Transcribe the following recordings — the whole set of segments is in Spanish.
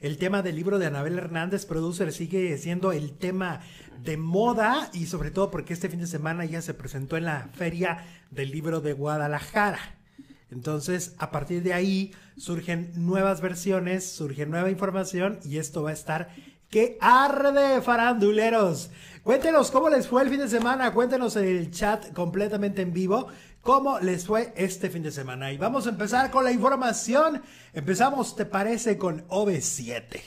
El tema del libro de Anabel Hernández, producer, sigue siendo el tema de moda y sobre todo porque este fin de semana ya se presentó en la Feria del Libro de Guadalajara. Entonces, a partir de ahí surgen nuevas versiones, surge nueva información y esto va a estar ¡Qué arde, faranduleros. Cuéntenos cómo les fue el fin de semana, cuéntenos en el chat completamente en vivo cómo les fue este fin de semana. Y vamos a empezar con la información. Empezamos, ¿te parece? Con ob 7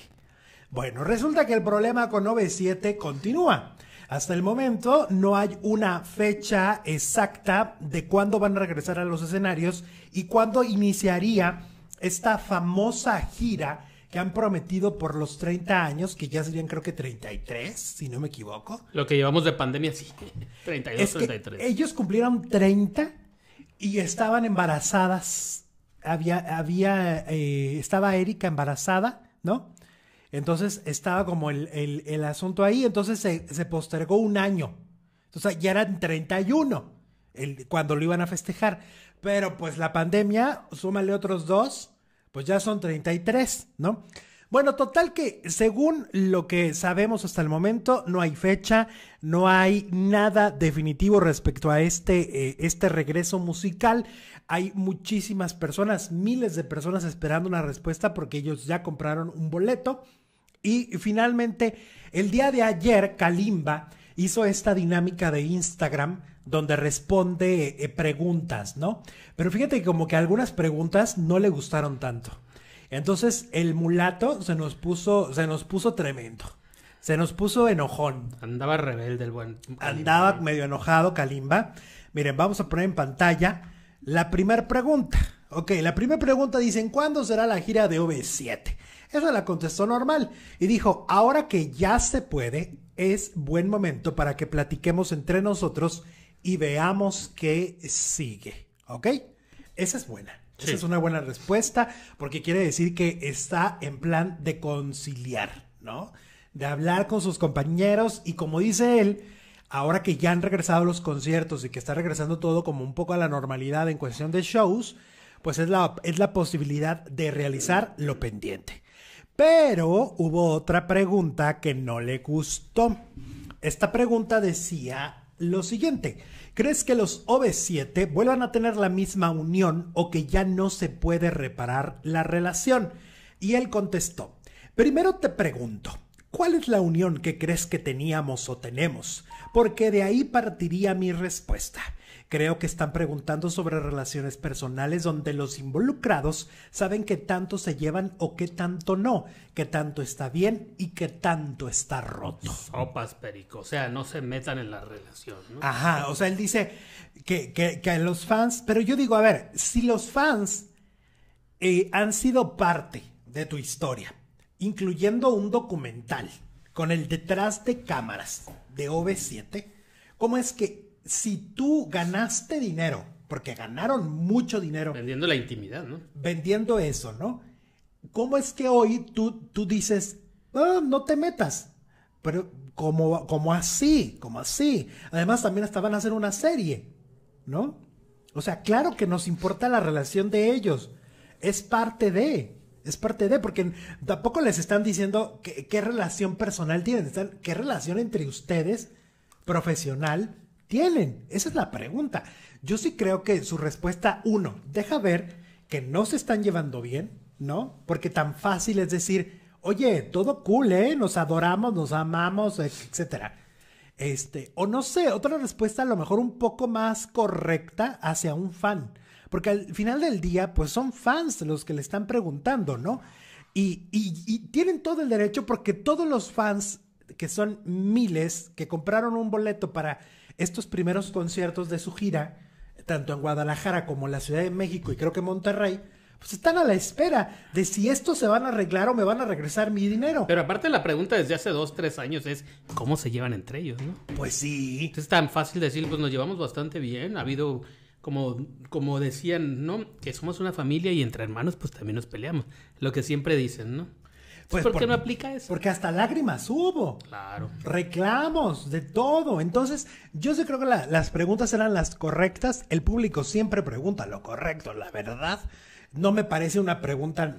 Bueno, resulta que el problema con ob 7 continúa. Hasta el momento no hay una fecha exacta de cuándo van a regresar a los escenarios y cuándo iniciaría esta famosa gira que han prometido por los 30 años, que ya serían creo que 33, si no me equivoco. Lo que llevamos de pandemia, sí. 32, 33. ellos cumplieron 30 y estaban embarazadas. Había, había, eh, estaba Erika embarazada, ¿no? Entonces estaba como el, asunto ahí, entonces se, postergó un año. Entonces ya eran 31 el, cuando lo iban a festejar. Pero pues la pandemia, súmale otros dos, pues ya son 33, ¿no? Bueno, total que según lo que sabemos hasta el momento, no hay fecha, no hay nada definitivo respecto a este, eh, este regreso musical. Hay muchísimas personas, miles de personas esperando una respuesta porque ellos ya compraron un boleto. Y finalmente, el día de ayer, Kalimba hizo esta dinámica de Instagram donde responde eh, preguntas, ¿no? Pero fíjate que como que algunas preguntas no le gustaron tanto. Entonces el mulato se nos puso, se nos puso tremendo. Se nos puso enojón. Andaba rebelde el buen. Andaba medio enojado Kalimba. Miren, vamos a poner en pantalla la primera pregunta. Ok, la primera pregunta dicen, ¿cuándo será la gira de ob 7 Eso la contestó normal y dijo, ahora que ya se puede, es buen momento para que platiquemos entre nosotros y veamos qué sigue. ¿Ok? Esa es buena. Esa es una buena respuesta porque quiere decir que está en plan de conciliar, ¿no? De hablar con sus compañeros y como dice él, ahora que ya han regresado los conciertos y que está regresando todo como un poco a la normalidad en cuestión de shows, pues es es la posibilidad de realizar lo pendiente. Pero hubo otra pregunta que no le gustó. Esta pregunta decía lo siguiente. ¿Crees que los OV7 vuelvan a tener la misma unión o que ya no se puede reparar la relación? Y él contestó, primero te pregunto, ¿Cuál es la unión que crees que teníamos o tenemos? Porque de ahí partiría mi respuesta. Creo que están preguntando sobre relaciones personales donde los involucrados saben qué tanto se llevan o qué tanto no, qué tanto está bien y qué tanto está roto. Sopas, Perico. O sea, no se metan en la relación. Ajá, o sea, él dice que, que, los fans, pero yo digo, a ver, si los fans eh, han sido parte de tu historia, incluyendo un documental con el detrás de cámaras de OV7, cómo es que si tú ganaste dinero, porque ganaron mucho dinero. Vendiendo la intimidad, ¿no? Vendiendo eso, ¿no? ¿Cómo es que hoy tú, tú dices, ah, no te metas? Pero como, así, como así. Además también estaban a hacer una serie, ¿no? O sea, claro que nos importa la relación de ellos. Es parte de es parte de, porque tampoco les están diciendo qué relación personal tienen, qué relación entre ustedes profesional tienen. Esa es la pregunta. Yo sí creo que su respuesta, uno, deja ver que no se están llevando bien, ¿no? Porque tan fácil es decir, oye, todo cool, ¿eh? Nos adoramos, nos amamos, etcétera. Este, o no sé, otra respuesta a lo mejor un poco más correcta hacia un fan. Porque al final del día, pues son fans los que le están preguntando, ¿no? Y, tienen todo el derecho porque todos los fans, que son miles, que compraron un boleto para estos primeros conciertos de su gira, tanto en Guadalajara como en la Ciudad de México y creo que Monterrey, pues están a la espera de si esto se van a arreglar o me van a regresar mi dinero. Pero aparte la pregunta desde hace dos, tres años es cómo se llevan entre ellos, ¿no? Pues sí. Es tan fácil decir, pues nos llevamos bastante bien, ha habido como, como decían, ¿no? Que somos una familia y entre hermanos pues también nos peleamos. Lo que siempre dicen, ¿no? Pues, pues porque no aplica eso? Porque hasta lágrimas hubo. Claro. Reclamos, de todo. Entonces, yo sí creo que las preguntas eran las correctas. El público siempre pregunta lo correcto, la verdad. No me parece una pregunta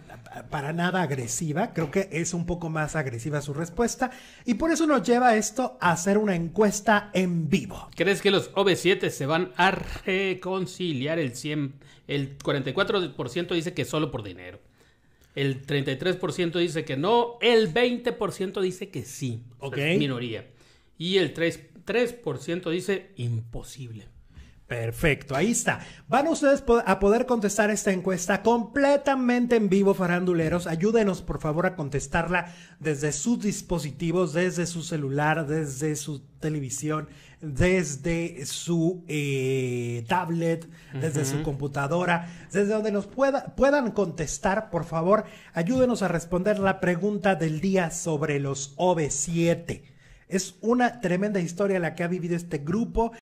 para nada agresiva, creo que es un poco más agresiva su respuesta y por eso nos lleva esto a hacer una encuesta en vivo. ¿Crees que los OB7 se van a reconciliar el 100? El 44% dice que solo por dinero. El 33% dice que no, el 20% dice que sí. Ok. minoría. Y el 3%, 3 dice imposible. Perfecto, ahí está. Van ustedes a poder contestar esta encuesta completamente en vivo, faranduleros. Ayúdenos, por favor, a contestarla desde sus dispositivos, desde su celular, desde su televisión, desde su eh, tablet, desde su computadora, desde donde nos puedan contestar, por favor, ayúdenos a responder la pregunta del día sobre los OV7. Es una tremenda historia la que ha vivido este grupo.